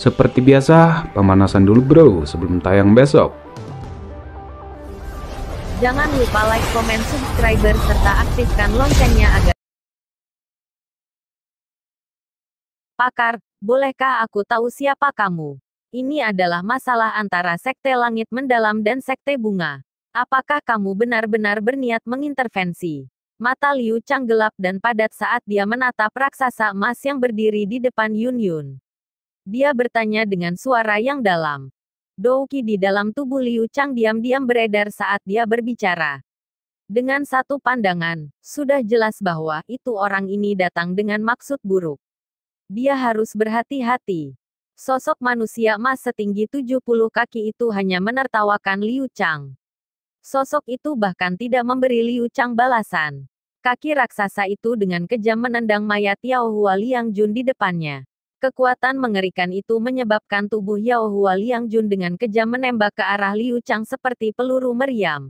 Seperti biasa, pemanasan dulu bro sebelum tayang besok. Jangan lupa like, komen, subscribe serta aktifkan loncengnya agar... Pakar, bolehkah aku tahu siapa kamu? Ini adalah masalah antara Sekte Langit Mendalam dan Sekte Bunga. Apakah kamu benar-benar berniat mengintervensi? Mata Liu Chang gelap dan padat saat dia menatap raksasa emas yang berdiri di depan Yun Yun. Dia bertanya dengan suara yang dalam. Douki di dalam tubuh Liu Chang diam-diam beredar saat dia berbicara. Dengan satu pandangan, sudah jelas bahwa itu orang ini datang dengan maksud buruk. Dia harus berhati-hati. Sosok manusia emas setinggi 70 kaki itu hanya menertawakan Liu Chang. Sosok itu bahkan tidak memberi Liu Chang balasan. Kaki raksasa itu dengan kejam menendang mayat Yao Hua Liang Jun di depannya. Kekuatan mengerikan itu menyebabkan tubuh Yao Hua Liang Jun dengan kejam menembak ke arah Liu Chang seperti peluru meriam.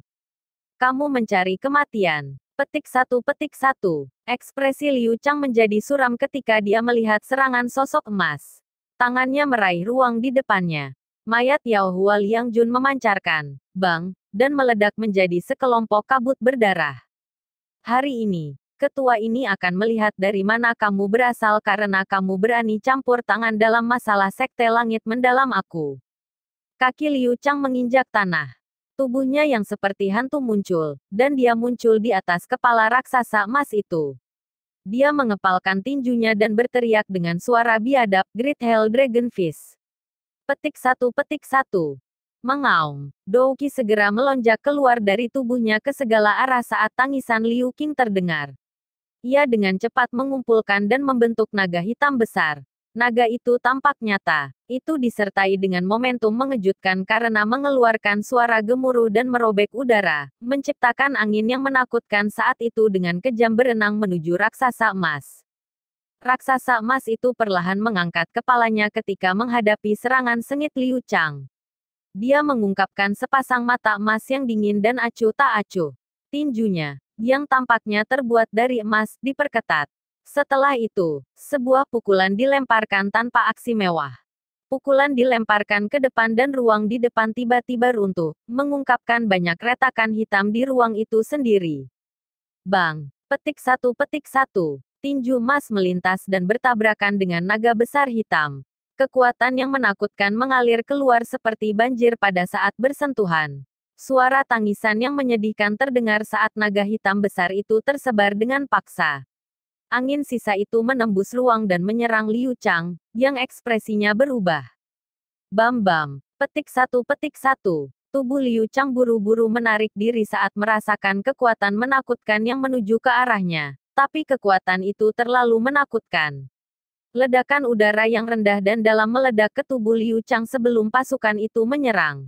Kamu mencari kematian. Petik satu petik satu. Ekspresi Liu Chang menjadi suram ketika dia melihat serangan sosok emas. Tangannya meraih ruang di depannya. Mayat Yao Hua Liang Jun memancarkan, bang, dan meledak menjadi sekelompok kabut berdarah. Hari ini, ketua ini akan melihat dari mana kamu berasal karena kamu berani campur tangan dalam masalah sekte langit mendalam aku. Kaki Liu Chang menginjak tanah. Tubuhnya yang seperti hantu muncul, dan dia muncul di atas kepala raksasa emas itu. Dia mengepalkan tinjunya dan berteriak dengan suara biadab Great Hell Dragonfish. Petik satu petik satu. Mengaum, Douki segera melonjak keluar dari tubuhnya ke segala arah saat tangisan Liu King terdengar. Ia dengan cepat mengumpulkan dan membentuk naga hitam besar. Naga itu tampak nyata. Itu disertai dengan momentum mengejutkan karena mengeluarkan suara gemuruh dan merobek udara, menciptakan angin yang menakutkan saat itu dengan kejam berenang menuju raksasa emas. Raksasa emas itu perlahan mengangkat kepalanya ketika menghadapi serangan sengit Liu Chang. Dia mengungkapkan sepasang mata emas yang dingin dan acuh tak acuh. Tinjunya, yang tampaknya terbuat dari emas, diperketat. Setelah itu, sebuah pukulan dilemparkan tanpa aksi mewah. Pukulan dilemparkan ke depan dan ruang di depan tiba-tiba runtuh, mengungkapkan banyak retakan hitam di ruang itu sendiri. Bang, petik satu petik satu, tinju emas melintas dan bertabrakan dengan naga besar hitam. Kekuatan yang menakutkan mengalir keluar seperti banjir pada saat bersentuhan. Suara tangisan yang menyedihkan terdengar saat naga hitam besar itu tersebar dengan paksa. Angin sisa itu menembus ruang dan menyerang Liu Chang, yang ekspresinya berubah. Bam-bam, petik satu petik satu. Tubuh Liu Chang buru-buru menarik diri saat merasakan kekuatan menakutkan yang menuju ke arahnya. Tapi kekuatan itu terlalu menakutkan. Ledakan udara yang rendah dan dalam meledak ke tubuh Liu Chang sebelum pasukan itu menyerang.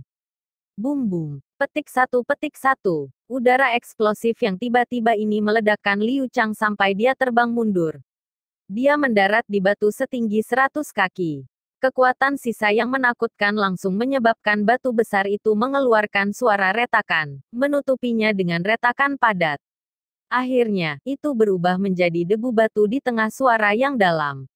Bum bum, Petik satu petik satu. Udara eksplosif yang tiba-tiba ini meledakkan Liu Chang sampai dia terbang mundur. Dia mendarat di batu setinggi 100 kaki. Kekuatan sisa yang menakutkan langsung menyebabkan batu besar itu mengeluarkan suara retakan, menutupinya dengan retakan padat. Akhirnya, itu berubah menjadi debu batu di tengah suara yang dalam.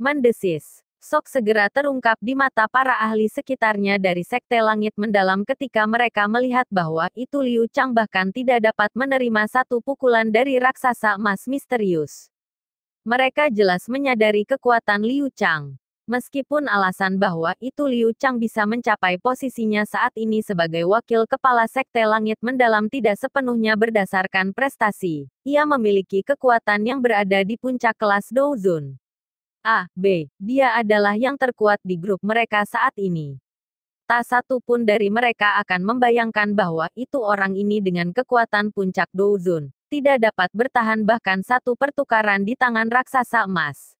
Mendesis, Sok segera terungkap di mata para ahli sekitarnya dari Sekte Langit Mendalam ketika mereka melihat bahwa itu Liu Chang bahkan tidak dapat menerima satu pukulan dari raksasa emas misterius. Mereka jelas menyadari kekuatan Liu Chang. Meskipun alasan bahwa itu Liu Chang bisa mencapai posisinya saat ini sebagai wakil kepala Sekte Langit Mendalam tidak sepenuhnya berdasarkan prestasi. Ia memiliki kekuatan yang berada di puncak kelas Douzun. A, B, dia adalah yang terkuat di grup mereka saat ini. Tak satu pun dari mereka akan membayangkan bahwa itu orang ini dengan kekuatan puncak Douzun, tidak dapat bertahan bahkan satu pertukaran di tangan raksasa emas.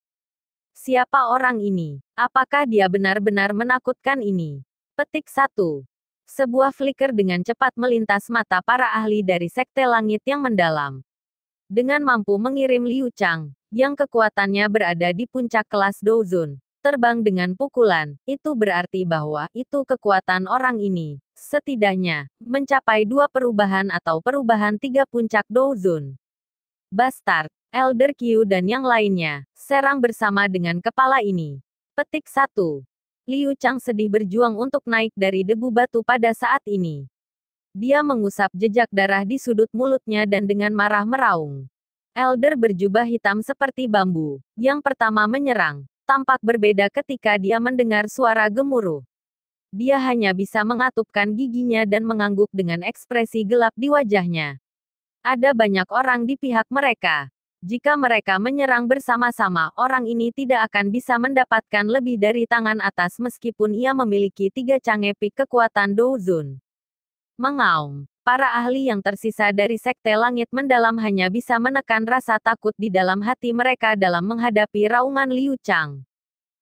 Siapa orang ini? Apakah dia benar-benar menakutkan ini? Petik satu. Sebuah flicker dengan cepat melintas mata para ahli dari Sekte Langit yang mendalam. Dengan mampu mengirim Liu Chang, yang kekuatannya berada di puncak kelas Douzun. Terbang dengan pukulan, itu berarti bahwa itu kekuatan orang ini. Setidaknya, mencapai dua perubahan atau perubahan tiga puncak Douzun. Bastard, Elder Q dan yang lainnya, serang bersama dengan kepala ini. Petik 1. Liu Chang sedih berjuang untuk naik dari debu batu pada saat ini. Dia mengusap jejak darah di sudut mulutnya dan dengan marah meraung. Elder berjubah hitam seperti bambu, yang pertama menyerang, tampak berbeda ketika dia mendengar suara gemuruh. Dia hanya bisa mengatupkan giginya dan mengangguk dengan ekspresi gelap di wajahnya. Ada banyak orang di pihak mereka. Jika mereka menyerang bersama-sama, orang ini tidak akan bisa mendapatkan lebih dari tangan atas meskipun ia memiliki tiga cangepik kekuatan Douzun. Mengaum. Para ahli yang tersisa dari Sekte Langit Mendalam hanya bisa menekan rasa takut di dalam hati mereka dalam menghadapi raungan Liu Chang.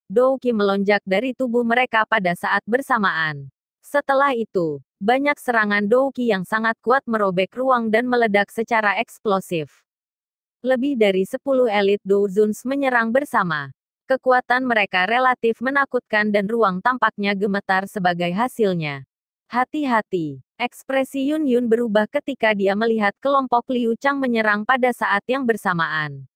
Qi melonjak dari tubuh mereka pada saat bersamaan. Setelah itu, banyak serangan Qi yang sangat kuat merobek ruang dan meledak secara eksplosif. Lebih dari 10 elit Douzuns menyerang bersama. Kekuatan mereka relatif menakutkan dan ruang tampaknya gemetar sebagai hasilnya. Hati-hati. Ekspresi Yun Yun berubah ketika dia melihat kelompok Liu Chang menyerang pada saat yang bersamaan.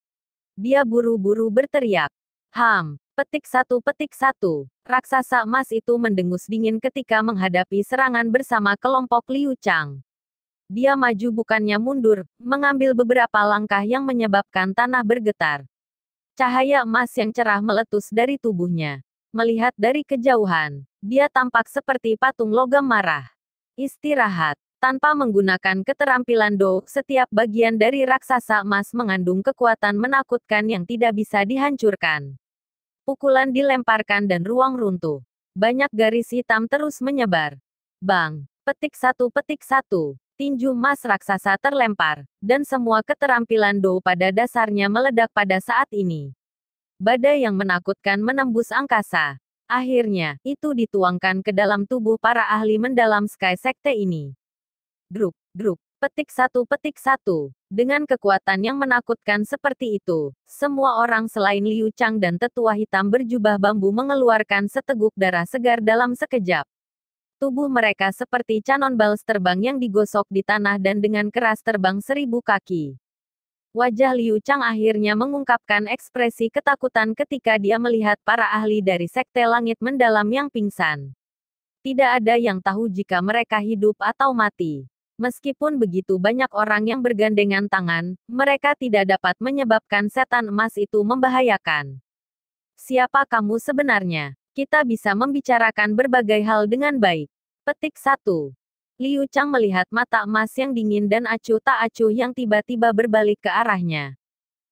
Dia buru-buru berteriak. Ham, petik satu petik satu. Raksasa emas itu mendengus dingin ketika menghadapi serangan bersama kelompok Liu Chang. Dia maju bukannya mundur, mengambil beberapa langkah yang menyebabkan tanah bergetar. Cahaya emas yang cerah meletus dari tubuhnya. Melihat dari kejauhan, dia tampak seperti patung logam marah. Istirahat. Tanpa menggunakan keterampilan Do, setiap bagian dari raksasa emas mengandung kekuatan menakutkan yang tidak bisa dihancurkan. Pukulan dilemparkan dan ruang runtuh. Banyak garis hitam terus menyebar. Bang, petik satu petik satu, tinju emas raksasa terlempar, dan semua keterampilan Do pada dasarnya meledak pada saat ini badai yang menakutkan menembus angkasa. Akhirnya, itu dituangkan ke dalam tubuh para ahli mendalam Sky Sekte ini. Grup-grup. petik satu petik satu. Dengan kekuatan yang menakutkan seperti itu, semua orang selain Liu Chang dan tetua hitam berjubah bambu mengeluarkan seteguk darah segar dalam sekejap. Tubuh mereka seperti canon bals terbang yang digosok di tanah dan dengan keras terbang seribu kaki. Wajah Liu Chang akhirnya mengungkapkan ekspresi ketakutan ketika dia melihat para ahli dari Sekte Langit Mendalam yang pingsan. Tidak ada yang tahu jika mereka hidup atau mati. Meskipun begitu banyak orang yang bergandengan tangan, mereka tidak dapat menyebabkan setan emas itu membahayakan. Siapa kamu sebenarnya? Kita bisa membicarakan berbagai hal dengan baik. Petik 1. Liu Chang melihat mata emas yang dingin dan acuh tak acuh yang tiba-tiba berbalik ke arahnya.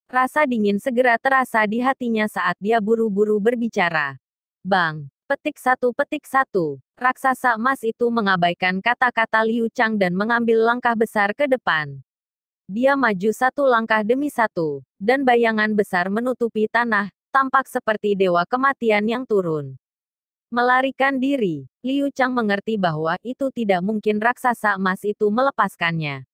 Rasa dingin segera terasa di hatinya saat dia buru-buru berbicara. Bang, petik satu petik satu. Raksasa emas itu mengabaikan kata-kata Liu Chang dan mengambil langkah besar ke depan. Dia maju satu langkah demi satu, dan bayangan besar menutupi tanah, tampak seperti dewa kematian yang turun. Melarikan diri, Liu Chang mengerti bahwa itu tidak mungkin raksasa emas itu melepaskannya.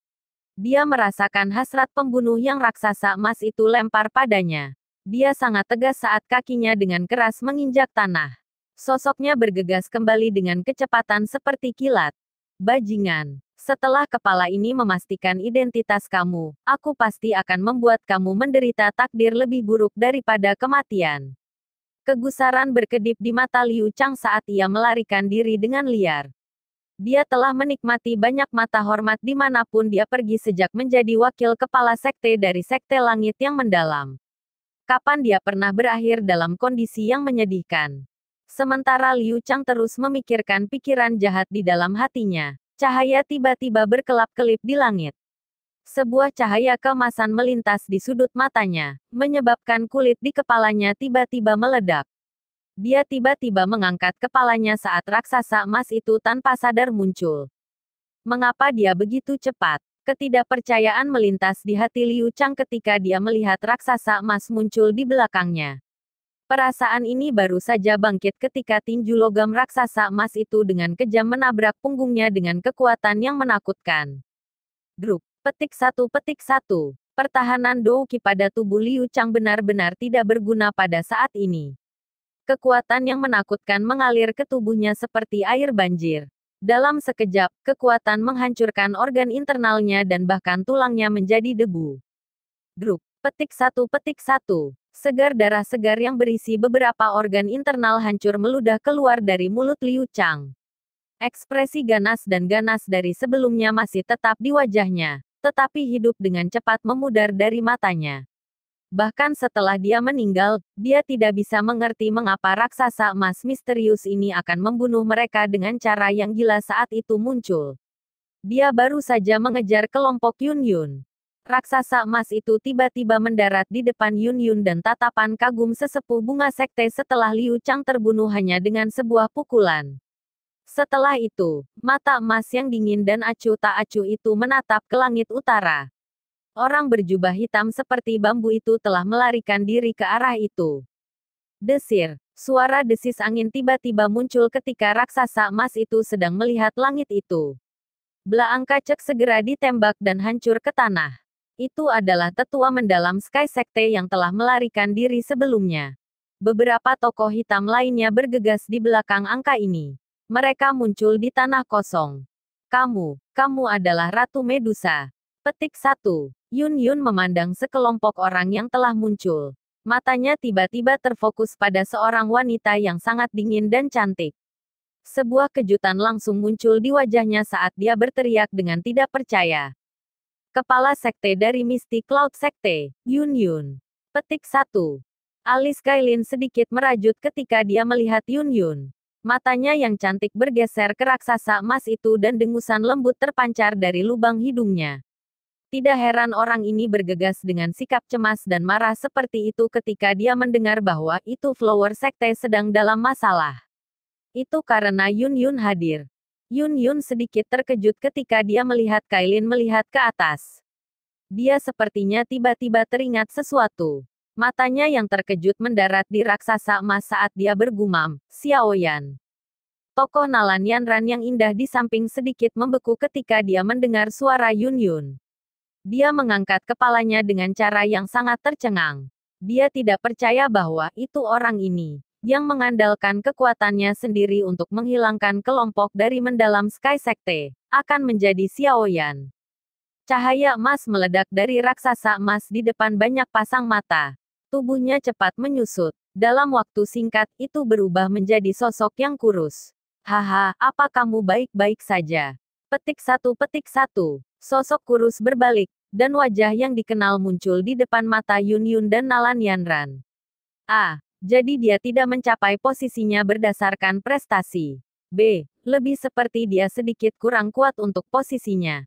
Dia merasakan hasrat pembunuh yang raksasa emas itu lempar padanya. Dia sangat tegas saat kakinya dengan keras menginjak tanah. Sosoknya bergegas kembali dengan kecepatan seperti kilat. Bajingan, setelah kepala ini memastikan identitas kamu, aku pasti akan membuat kamu menderita takdir lebih buruk daripada kematian. Kegusaran berkedip di mata Liu Chang saat ia melarikan diri dengan liar. Dia telah menikmati banyak mata hormat di manapun dia pergi sejak menjadi wakil kepala sekte dari sekte langit yang mendalam. Kapan dia pernah berakhir dalam kondisi yang menyedihkan? Sementara Liu Chang terus memikirkan pikiran jahat di dalam hatinya, cahaya tiba-tiba berkelap-kelip di langit. Sebuah cahaya kemasan melintas di sudut matanya, menyebabkan kulit di kepalanya tiba-tiba meledak. Dia tiba-tiba mengangkat kepalanya saat raksasa emas itu tanpa sadar muncul. Mengapa dia begitu cepat? Ketidakpercayaan melintas di hati Liu Chang ketika dia melihat raksasa emas muncul di belakangnya. Perasaan ini baru saja bangkit ketika tinju logam raksasa emas itu dengan kejam menabrak punggungnya dengan kekuatan yang menakutkan. Grup. Petik satu petik satu. Pertahanan Douki pada tubuh Liu Chang benar-benar tidak berguna pada saat ini. Kekuatan yang menakutkan mengalir ke tubuhnya seperti air banjir. Dalam sekejap, kekuatan menghancurkan organ internalnya dan bahkan tulangnya menjadi debu. Grup, petik satu petik satu. Segar darah segar yang berisi beberapa organ internal hancur meludah keluar dari mulut Liu Chang. Ekspresi ganas dan ganas dari sebelumnya masih tetap di wajahnya tetapi hidup dengan cepat memudar dari matanya. Bahkan setelah dia meninggal, dia tidak bisa mengerti mengapa raksasa emas misterius ini akan membunuh mereka dengan cara yang gila saat itu muncul. Dia baru saja mengejar kelompok Yun Yun. Raksasa emas itu tiba-tiba mendarat di depan Yun Yun dan tatapan kagum sesepuh bunga sekte setelah Liu Chang terbunuh hanya dengan sebuah pukulan. Setelah itu, mata emas yang dingin dan acu tak acu itu menatap ke langit utara. Orang berjubah hitam seperti bambu itu telah melarikan diri ke arah itu. Desir, suara desis angin tiba-tiba muncul ketika raksasa emas itu sedang melihat langit itu. Belaang kacek segera ditembak dan hancur ke tanah. Itu adalah tetua mendalam Sky Sekte yang telah melarikan diri sebelumnya. Beberapa tokoh hitam lainnya bergegas di belakang angka ini. Mereka muncul di tanah kosong. Kamu, kamu adalah Ratu Medusa. Petik satu. Yun Yun memandang sekelompok orang yang telah muncul. Matanya tiba-tiba terfokus pada seorang wanita yang sangat dingin dan cantik. Sebuah kejutan langsung muncul di wajahnya saat dia berteriak dengan tidak percaya. Kepala Sekte dari Mystic Cloud Sekte, Yun Yun. Petik satu. Alis Kailin sedikit merajut ketika dia melihat Yun Yun. Matanya yang cantik bergeser ke raksasa emas itu dan dengusan lembut terpancar dari lubang hidungnya. Tidak heran orang ini bergegas dengan sikap cemas dan marah seperti itu ketika dia mendengar bahwa itu flower sekte sedang dalam masalah. Itu karena Yun Yun hadir. Yun Yun sedikit terkejut ketika dia melihat Kailin melihat ke atas. Dia sepertinya tiba-tiba teringat sesuatu. Matanya yang terkejut mendarat di raksasa emas saat dia bergumam, Xiaoyan. Tokoh Yan Ran yang indah di samping sedikit membeku ketika dia mendengar suara Yun Yun. Dia mengangkat kepalanya dengan cara yang sangat tercengang. Dia tidak percaya bahwa itu orang ini, yang mengandalkan kekuatannya sendiri untuk menghilangkan kelompok dari mendalam Sky Sekte, akan menjadi Xiaoyan. Cahaya emas meledak dari raksasa emas di depan banyak pasang mata, Tubuhnya cepat menyusut. Dalam waktu singkat, itu berubah menjadi sosok yang kurus. Haha, apa kamu baik-baik saja? Petik satu petik satu. Sosok kurus berbalik, dan wajah yang dikenal muncul di depan mata Yun Yun dan Nalan Yanran. Ah, Jadi dia tidak mencapai posisinya berdasarkan prestasi. B. Lebih seperti dia sedikit kurang kuat untuk posisinya.